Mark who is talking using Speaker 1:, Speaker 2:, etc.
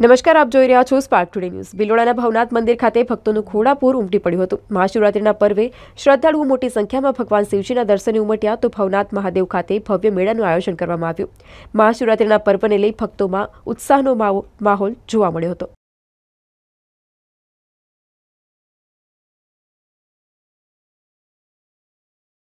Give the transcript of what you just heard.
Speaker 1: નમસ્કાર આપ જોઈ રહ્યા છો સ્પાર્ક ટુડે ન્યૂઝ ભિલોડાના ભવનાથ મંદિર ખાતે ભક્તોનું ઘોડાપૂર ઉમટી પડ્યું હતું મહાશિવરાત્રિના પર્વે શ્રદ્ધાળુઓ મોટી સંખ્યામાં ભગવાન શિવજીના દર્શને ઉમટ્યા તો ભવનાથ મહાદેવ ખાતે ભવ્ય મેળાનું આયોજન કરવામાં આવ્યું મહાશિવરાત્રિના પર્વને લઈ ભક્તોમાં ઉત્સાહનો માહોલ જોવા મળ્યો હતો